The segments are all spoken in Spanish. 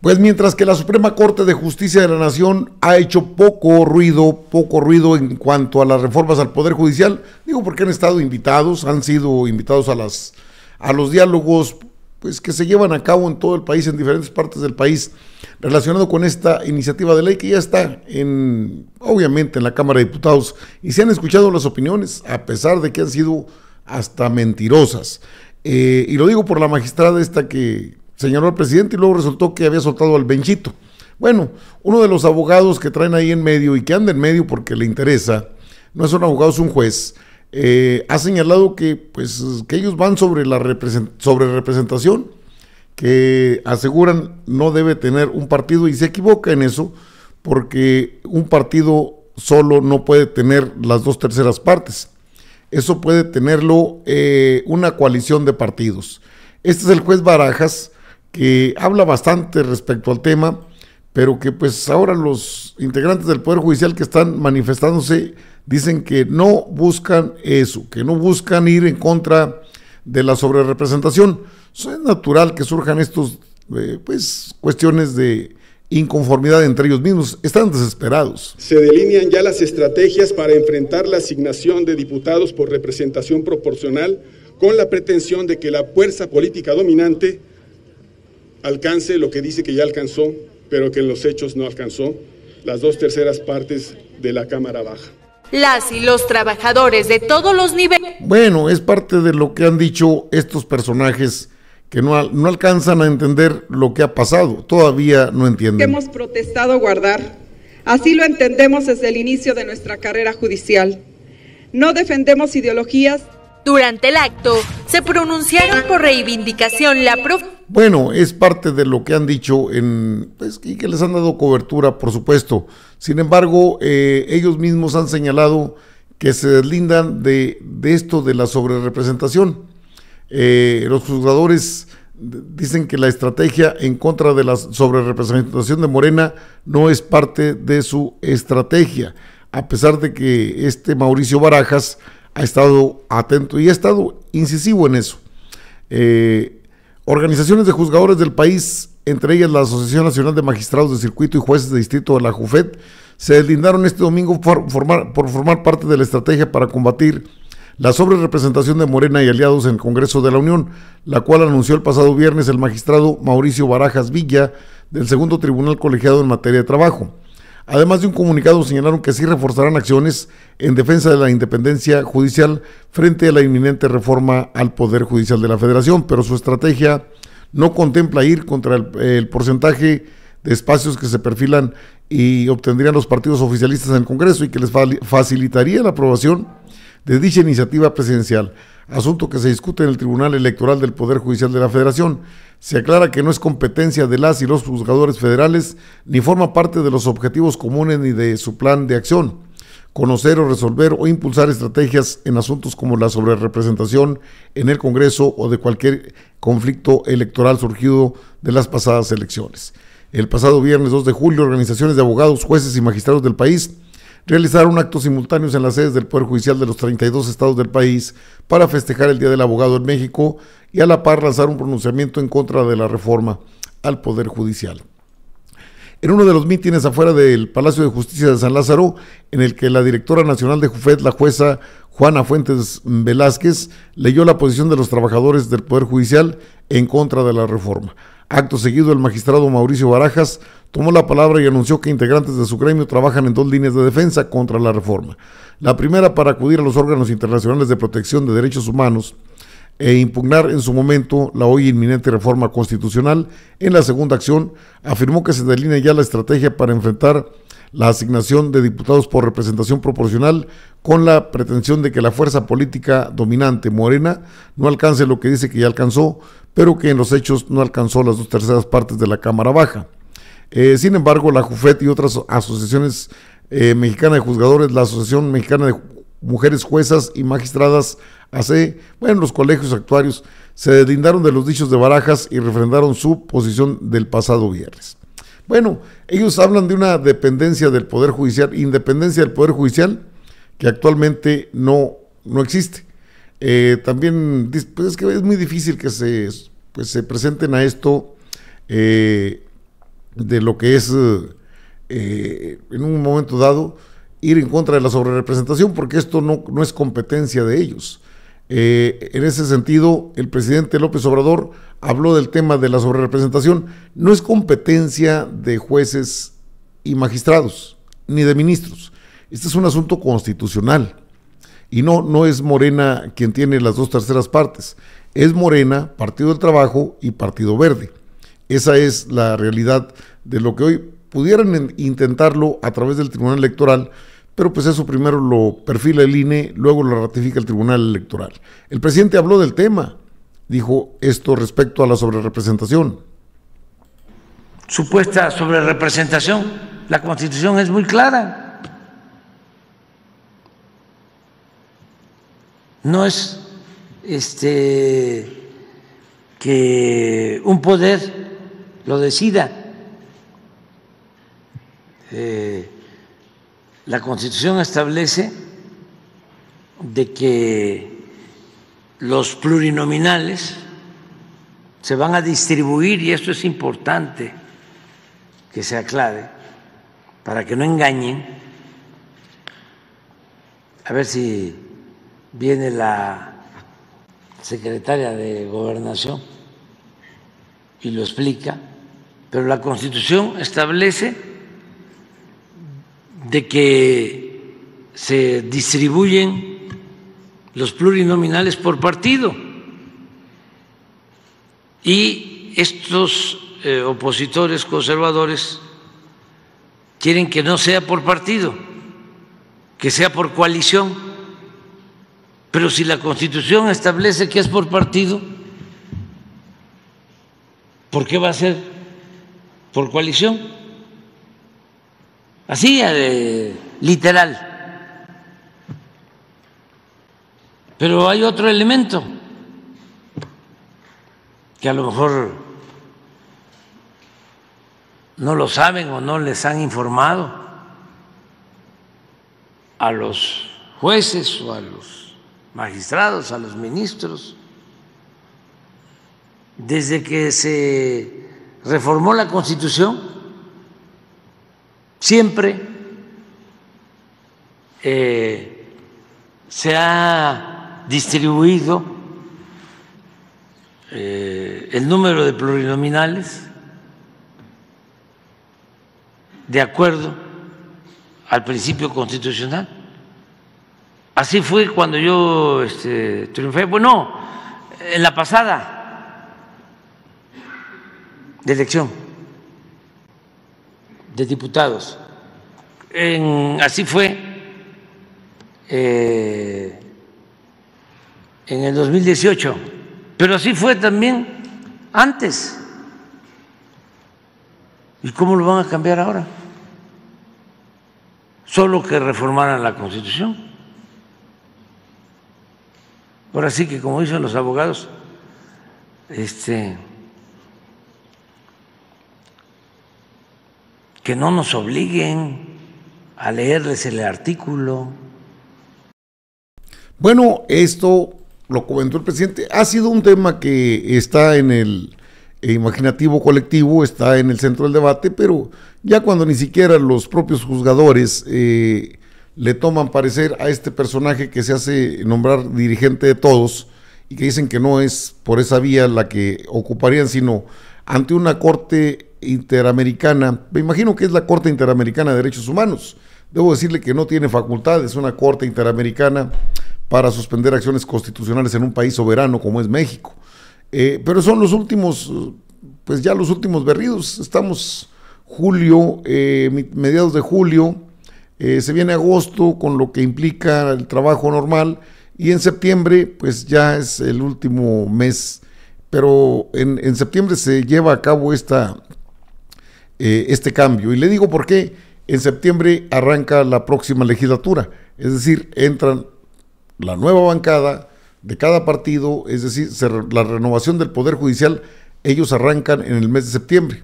Pues mientras que la Suprema Corte de Justicia de la Nación ha hecho poco ruido, poco ruido en cuanto a las reformas al Poder Judicial, digo porque han estado invitados, han sido invitados a, las, a los diálogos pues, que se llevan a cabo en todo el país, en diferentes partes del país, relacionado con esta iniciativa de ley que ya está en, obviamente, en la Cámara de Diputados y se han escuchado las opiniones, a pesar de que han sido hasta mentirosas. Eh, y lo digo por la magistrada esta que señaló al presidente y luego resultó que había soltado al Benchito. Bueno, uno de los abogados que traen ahí en medio y que anda en medio porque le interesa, no es un abogado, es un juez, eh, ha señalado que, pues, que ellos van sobre la sobre representación, que aseguran no debe tener un partido y se equivoca en eso porque un partido solo no puede tener las dos terceras partes. Eso puede tenerlo eh, una coalición de partidos. Este es el juez Barajas que habla bastante respecto al tema, pero que pues ahora los integrantes del Poder Judicial que están manifestándose dicen que no buscan eso, que no buscan ir en contra de la sobrerepresentación. es natural que surjan estos eh, pues cuestiones de inconformidad entre ellos mismos, están desesperados. Se delinean ya las estrategias para enfrentar la asignación de diputados por representación proporcional con la pretensión de que la fuerza política dominante alcance lo que dice que ya alcanzó, pero que en los hechos no alcanzó, las dos terceras partes de la Cámara Baja. Las y los trabajadores de todos los niveles. Bueno, es parte de lo que han dicho estos personajes que no, no alcanzan a entender lo que ha pasado, todavía no entienden. Hemos protestado guardar, así lo entendemos desde el inicio de nuestra carrera judicial. No defendemos ideologías durante el acto, se pronunciaron por reivindicación la prof. Bueno, es parte de lo que han dicho en, pues, y que les han dado cobertura, por supuesto. Sin embargo, eh, ellos mismos han señalado que se deslindan de, de esto de la sobrerepresentación. Eh, los juzgadores dicen que la estrategia en contra de la sobrerepresentación de Morena no es parte de su estrategia, a pesar de que este Mauricio Barajas ha estado atento y ha estado incisivo en eso. Eh, organizaciones de juzgadores del país, entre ellas la Asociación Nacional de Magistrados de Circuito y Jueces de Distrito de la JUFET, se deslindaron este domingo por formar, por formar parte de la estrategia para combatir la sobrerepresentación de Morena y aliados en el Congreso de la Unión, la cual anunció el pasado viernes el magistrado Mauricio Barajas Villa del Segundo Tribunal Colegiado en Materia de Trabajo. Además de un comunicado, señalaron que sí reforzarán acciones en defensa de la independencia judicial frente a la inminente reforma al Poder Judicial de la Federación, pero su estrategia no contempla ir contra el, porcentaje de espacios que se perfilan y obtendrían los partidos oficialistas en el Congreso y que les facilitaría la aprobación de dicha iniciativa presidencial, asunto que se discute en el Tribunal Electoral del Poder Judicial de la Federación. Se aclara que no es competencia de las y los juzgadores federales, ni forma parte de los objetivos comunes ni de su plan de acción conocer o resolver o impulsar estrategias en asuntos como la sobrerepresentación en el Congreso o de cualquier conflicto electoral surgido de las pasadas elecciones. El pasado viernes 2 de julio, organizaciones de abogados, jueces y magistrados del país realizaron actos simultáneos en las sedes del Poder Judicial de los 32 estados del país para festejar el Día del Abogado en México y a la par lanzar un pronunciamiento en contra de la reforma al Poder Judicial. En uno de los mítines afuera del Palacio de Justicia de San Lázaro, en el que la directora nacional de Jufet, la jueza Juana Fuentes Velázquez, leyó la posición de los trabajadores del Poder Judicial en contra de la reforma. Acto seguido, el magistrado Mauricio Barajas tomó la palabra y anunció que integrantes de su gremio trabajan en dos líneas de defensa contra la reforma. La primera para acudir a los órganos internacionales de protección de derechos humanos e impugnar en su momento la hoy inminente reforma constitucional. En la segunda acción, afirmó que se delinea ya la estrategia para enfrentar la asignación de diputados por representación proporcional con la pretensión de que la fuerza política dominante morena no alcance lo que dice que ya alcanzó, pero que en los hechos no alcanzó las dos terceras partes de la Cámara Baja. Eh, sin embargo, la JUFET y otras asociaciones eh, mexicanas de juzgadores, la Asociación Mexicana de Mujeres Juezas y Magistradas, AC, bueno, los colegios actuarios se deslindaron de los dichos de barajas y refrendaron su posición del pasado viernes. Bueno, ellos hablan de una dependencia del Poder Judicial, independencia del Poder Judicial, que actualmente no, existe. Eh, también, pues es muy difícil que se, pues presenten a esto eh, de lo que es, eh, en un momento dado, ir en contra de la sobrerepresentación, porque esto no es competencia de ellos. Eh, en ese sentido, el presidente López Obrador habló del tema de la sobrerepresentación. No es competencia de jueces y magistrados, ni de ministros. Este es un asunto constitucional. Y no, no es Morena quien tiene las dos terceras partes. Es Morena, Partido del Trabajo y Partido Verde. Esa es la realidad de lo que hoy pudieran intentarlo a través del Tribunal Electoral pero pues eso primero lo perfila el INE, luego lo ratifica el Tribunal Electoral. El presidente habló del tema, dijo esto respecto a la sobrerepresentación. Supuesta sobrerepresentación, la constitución es muy clara. No es este que un poder lo decida. Eh, la Constitución establece de que los plurinominales se van a distribuir, y esto es importante que se aclare, para que no engañen. A ver si viene la secretaria de gobernación y lo explica, pero la Constitución establece de que se distribuyen los plurinominales por partido. Y estos eh, opositores conservadores quieren que no sea por partido, que sea por coalición. Pero si la Constitución establece que es por partido, ¿por qué va a ser por coalición? Así, de eh, literal. Pero hay otro elemento que a lo mejor no lo saben o no les han informado a los jueces o a los magistrados, a los ministros. Desde que se reformó la Constitución, Siempre eh, se ha distribuido eh, el número de plurinominales de acuerdo al principio constitucional. Así fue cuando yo este, triunfé, bueno, en la pasada de elección de diputados. En, así fue eh, en el 2018, pero así fue también antes. ¿Y cómo lo van a cambiar ahora? Solo que reformaran la Constitución. Ahora sí que, como dicen los abogados, este que no nos obliguen a leerles el artículo. Bueno, esto lo comentó el presidente. Ha sido un tema que está en el imaginativo colectivo, está en el centro del debate, pero ya cuando ni siquiera los propios juzgadores eh, le toman parecer a este personaje que se hace nombrar dirigente de todos y que dicen que no es por esa vía la que ocuparían, sino ante una corte Interamericana, me imagino que es la Corte Interamericana de Derechos Humanos. Debo decirle que no tiene facultades una Corte Interamericana para suspender acciones constitucionales en un país soberano como es México. Eh, pero son los últimos, pues ya los últimos berridos. Estamos julio, eh, mediados de julio, eh, se viene agosto con lo que implica el trabajo normal y en septiembre pues ya es el último mes. Pero en, en septiembre se lleva a cabo esta eh, este cambio. Y le digo por qué. En septiembre arranca la próxima legislatura, es decir, entran la nueva bancada de cada partido, es decir, la renovación del Poder Judicial, ellos arrancan en el mes de septiembre.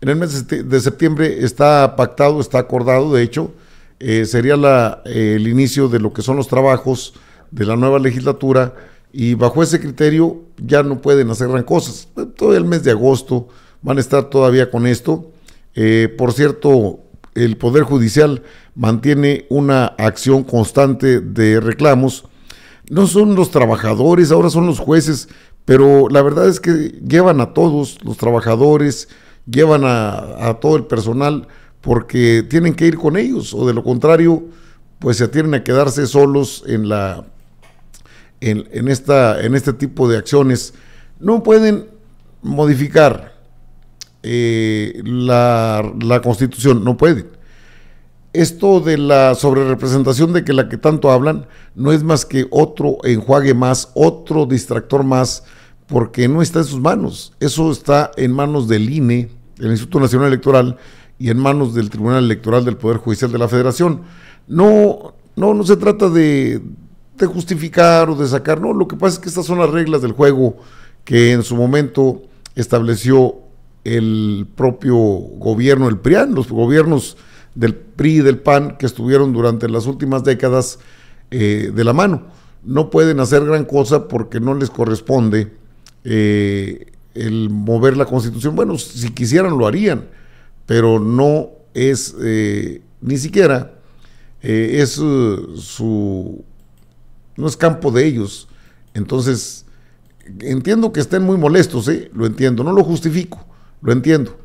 En el mes de septiembre está pactado, está acordado, de hecho, eh, sería la, eh, el inicio de lo que son los trabajos de la nueva legislatura y bajo ese criterio ya no pueden hacer gran cosas. Todo el mes de agosto van a estar todavía con esto eh, por cierto, el Poder Judicial mantiene una acción constante de reclamos. No son los trabajadores, ahora son los jueces, pero la verdad es que llevan a todos los trabajadores, llevan a, todo el personal, porque tienen que ir con ellos, o de lo contrario, pues se tienen a quedarse solos en la en, en, esta, en este tipo de acciones. No pueden modificar eh, la, la, Constitución, no puede Esto de la sobrerepresentación de que la que tanto hablan no es más que otro enjuague más, otro distractor más, porque no está en sus manos. Eso está en manos del INE, el Instituto Nacional Electoral, y en manos del Tribunal Electoral del Poder Judicial de la Federación. No, no, no se trata de, de justificar o de sacar, no, lo que pasa es que estas son las reglas del juego que en su momento estableció el propio gobierno, el PRIAN, los gobiernos del PRI y del PAN que estuvieron durante las últimas décadas eh, de la mano. No pueden hacer gran cosa porque no les corresponde eh, el mover la constitución. Bueno, si quisieran lo harían, pero no es eh, ni siquiera su no es campo de ellos. Entonces, entiendo que estén muy molestos, lo entiendo, no lo justifico, lo entiendo.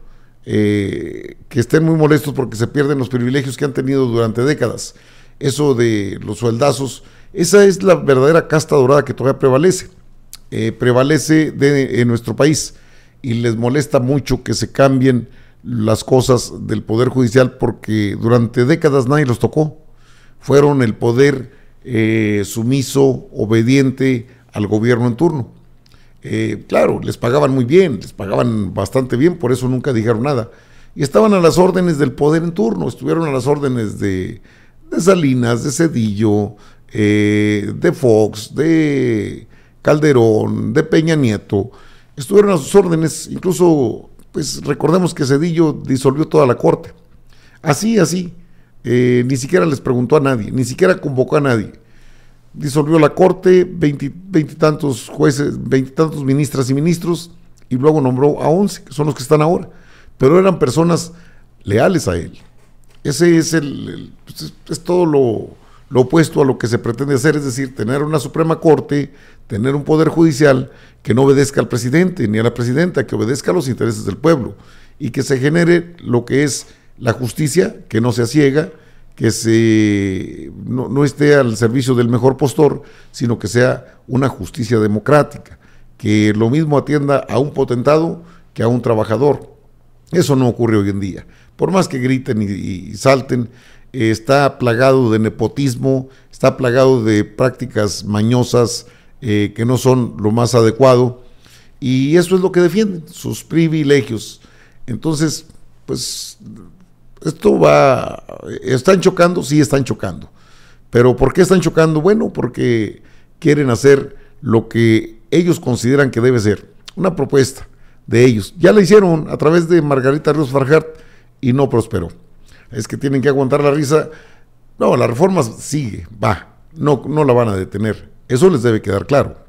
Eh, que estén muy molestos porque se pierden los privilegios que han tenido durante décadas. Eso de los sueldazos, esa es la verdadera casta dorada que todavía prevalece. Eh, prevalece en nuestro país y les molesta mucho que se cambien las cosas del Poder Judicial porque durante décadas nadie los tocó. Fueron el poder eh, sumiso, obediente al gobierno en turno. Eh, claro, les pagaban muy bien, les pagaban bastante bien, por eso nunca dijeron nada. Y estaban a las órdenes del poder en turno, estuvieron a las órdenes de, Salinas, de Cedillo, eh, de Fox, de Calderón, de Peña Nieto. Estuvieron a sus órdenes, incluso, pues recordemos que Cedillo disolvió toda la corte. Así, así. Eh, ni siquiera les preguntó a nadie, ni siquiera convocó a nadie disolvió la corte, veintitantos jueces, veintitantos ministras y ministros, y luego nombró a once, que son los que están ahora. Pero eran personas leales a él. Ese es el, pues es, todo lo, lo, opuesto a lo que se pretende hacer, es decir, tener una Suprema Corte, tener un poder judicial que no obedezca al presidente ni a la presidenta, que obedezca a los intereses del pueblo y que se genere lo que es la justicia, que no sea ciega, que se, no, esté al servicio del mejor postor, sino que sea una justicia democrática, que lo mismo atienda a un potentado que a un trabajador. Eso no ocurre hoy en día. Por más que griten y, salten, eh, está plagado de nepotismo, está plagado de prácticas mañosas eh, que no son lo más adecuado. Y eso es lo que defienden, sus privilegios. Entonces, pues esto va, están chocando, sí están chocando. Pero ¿por qué están chocando? Bueno, porque quieren hacer lo que ellos consideran que debe ser, una propuesta de ellos. Ya la hicieron a través de Margarita Ríos Farhart y no prosperó. Es que tienen que aguantar la risa. No, la reforma sigue, va, no, no la van a detener. Eso les debe quedar claro.